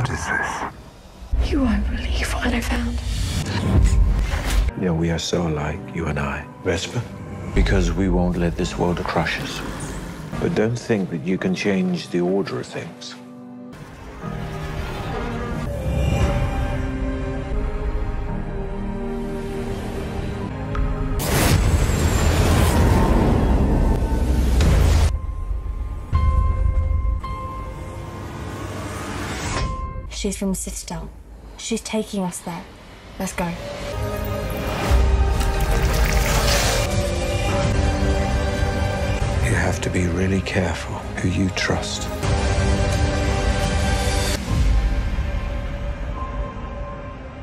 What is this? You won't believe what I found. Yeah, we are so alike, you and I. Vesper? Because we won't let this world crush us. But don't think that you can change the order of things. She's from Citadel. She's taking us there. Let's go. You have to be really careful who you trust.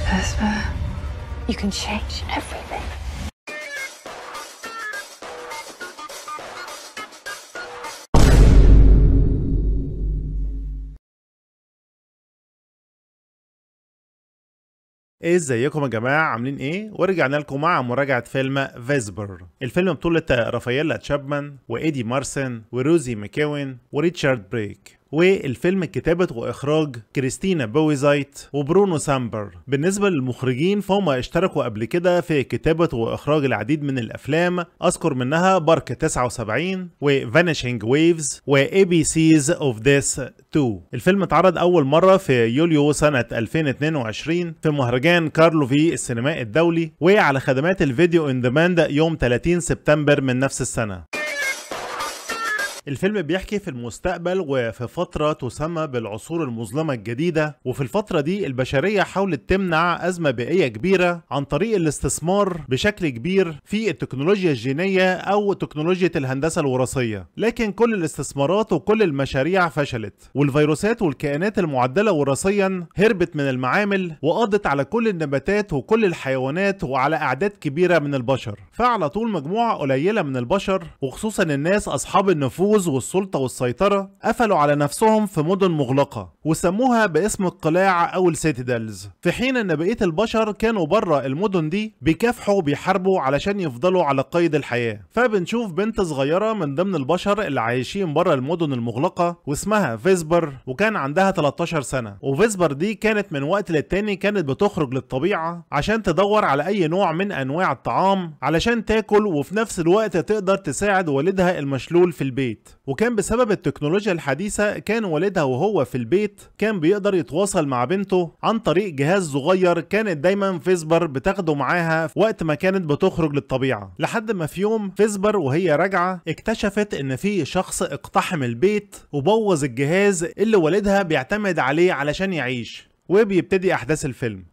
Esper, you can change everything. إيه، ازيكم يا جماعه عاملين ايه ورجعنا لكم مع مراجعه فيلم فيسبر الفيلم بطوله رافائيلا تشابمان وايدي مارسن وروزي ماكوين وريتشارد بريك والفيلم كتابة وإخراج كريستينا بويزايت وبرونو سامبر بالنسبة للمخرجين فهم اشتركوا قبل كده في كتابة وإخراج العديد من الأفلام أذكر منها بارك 79 و ويفز وإي بي سيز أوف ديس 2 الفيلم اتعرض أول مرة في يوليو سنة 2022 في مهرجان كارلو في السينمائي الدولي وعلى خدمات الفيديو ان ديماند يوم 30 سبتمبر من نفس السنة الفيلم بيحكي في المستقبل وفي فترة تسمى بالعصور المظلمة الجديدة وفي الفترة دي البشرية حاولت تمنع أزمة بيئية كبيرة عن طريق الاستثمار بشكل كبير في التكنولوجيا الجينية أو تكنولوجيا الهندسة الوراثية لكن كل الاستثمارات وكل المشاريع فشلت والفيروسات والكائنات المعدلة وراثيا هربت من المعامل وقضت على كل النباتات وكل الحيوانات وعلى أعداد كبيرة من البشر فعلى طول مجموعة قليلة من البشر وخصوصا الناس أصحاب النفوذ النفوذ والسلطة والسيطرة قفلوا على نفسهم في مدن مغلقة وسموها باسم القلاع أو السيتيدلز في حين أن بقية البشر كانوا بره المدن دي بيكافحوا وبيحاربوا علشان يفضلوا على قيد الحياة فبنشوف بنت صغيرة من ضمن البشر اللي عايشين بره المدن المغلقة واسمها فيسبر وكان عندها 13 سنة وفيسبر دي كانت من وقت للتاني كانت بتخرج للطبيعة عشان تدور على أي نوع من أنواع الطعام علشان تاكل وفي نفس الوقت تقدر تساعد والدها المشلول في البيت وكان بسبب التكنولوجيا الحديثة كان والدها وهو في البيت كان بيقدر يتواصل مع بنته عن طريق جهاز صغير كانت دايما فيسبر بتاخده معاها في وقت ما كانت بتخرج للطبيعة لحد ما في يوم فيسبر وهي راجعة اكتشفت ان في شخص اقتحم البيت وبوظ الجهاز اللي والدها بيعتمد عليه علشان يعيش وبيبتدي احداث الفيلم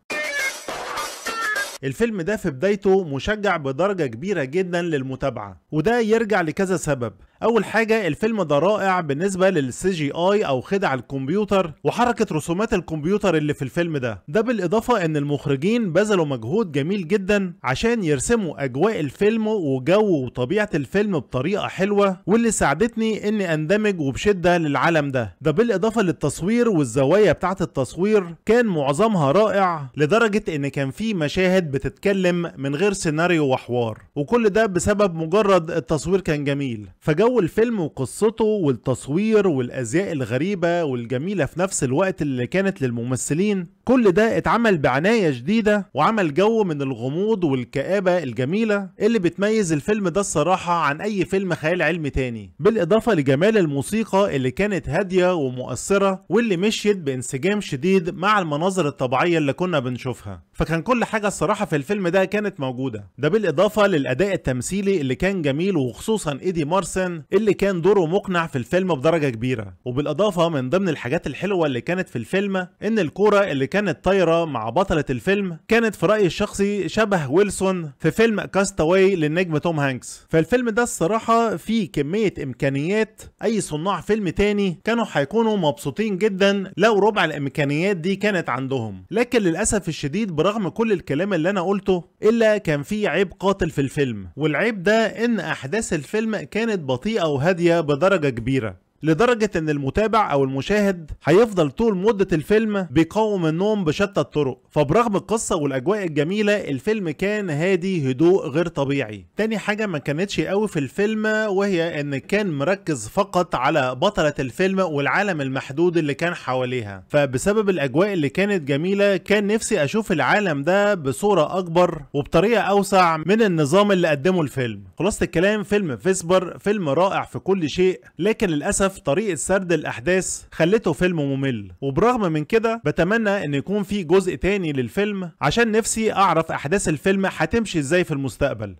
الفيلم ده في بدايته مشجع بدرجة كبيرة جدا للمتابعة وده يرجع لكذا سبب اول حاجه الفيلم ده رائع بالنسبه للسي جي اي او خدع الكمبيوتر وحركه رسومات الكمبيوتر اللي في الفيلم ده ده بالاضافه ان المخرجين بذلوا مجهود جميل جدا عشان يرسموا اجواء الفيلم وجو وطبيعه الفيلم بطريقه حلوه واللي ساعدتني اني اندمج وبشده للعالم ده ده بالاضافه للتصوير والزوايا بتاعه التصوير كان معظمها رائع لدرجه ان كان في مشاهد بتتكلم من غير سيناريو وحوار وكل ده بسبب مجرد التصوير كان جميل فجو جو الفيلم وقصته والتصوير والازياء الغريبه والجميله في نفس الوقت اللي كانت للممثلين كل ده اتعمل بعناية شديدة وعمل جو من الغموض والكآبة الجميلة اللي بتميز الفيلم ده الصراحة عن أي فيلم خيال علمي تاني بالإضافة لجمال الموسيقى اللي كانت هادية ومؤثرة واللي مشيت بانسجام شديد مع المناظر الطبيعية اللي كنا بنشوفها فكان كل حاجة الصراحة في الفيلم ده كانت موجودة ده بالإضافة للأداء التمثيلي اللي كان جميل وخصوصا إيدي مارسن اللي كان دوره مقنع في الفيلم بدرجة كبيرة وبالإضافة من ضمن الحاجات الحلوة اللي كانت في الفيلم إن الكورة اللي كانت طايرة مع بطلة الفيلم كانت في رأيي الشخصي شبه ويلسون في فيلم كاستاوي للنجم توم هانكس فالفيلم ده الصراحة فيه كمية إمكانيات أي صناع فيلم تاني كانوا هيكونوا مبسوطين جدا لو ربع الإمكانيات دي كانت عندهم لكن للأسف الشديد برغم كل الكلام اللي أنا قلته إلا كان في عيب قاتل في الفيلم والعيب ده إن أحداث الفيلم كانت بطيئة وهادية بدرجة كبيرة لدرجة ان المتابع او المشاهد هيفضل طول مدة الفيلم بيقاوم النوم بشتى الطرق فبرغم القصة والاجواء الجميلة الفيلم كان هادي هدوء غير طبيعي تاني حاجة ما كانتش قوي في الفيلم وهي ان كان مركز فقط على بطلة الفيلم والعالم المحدود اللي كان حواليها فبسبب الاجواء اللي كانت جميلة كان نفسي اشوف العالم ده بصورة اكبر وبطريقة اوسع من النظام اللي قدمه الفيلم خلاصة الكلام فيلم فيسبر فيلم رائع في كل شيء لكن للأسف في طريقه سرد الاحداث خلته فيلم ممل وبرغم من كده بتمنى ان يكون في جزء تاني للفيلم عشان نفسي اعرف احداث الفيلم هتمشي ازاي في المستقبل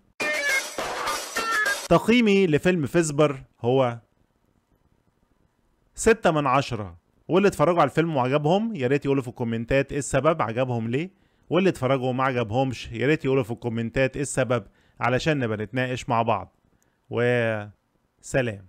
تقييمي لفيلم فيسبر هو ستة من عشرة واللي اتفرجوا على الفيلم وعجبهم يا ريت يقولوا في الكومنتات ايه السبب عجبهم ليه واللي اتفرجوا وما عجبهمش يا ريت يقولوا في الكومنتات ايه السبب علشان نبقى نتناقش مع بعض وسلام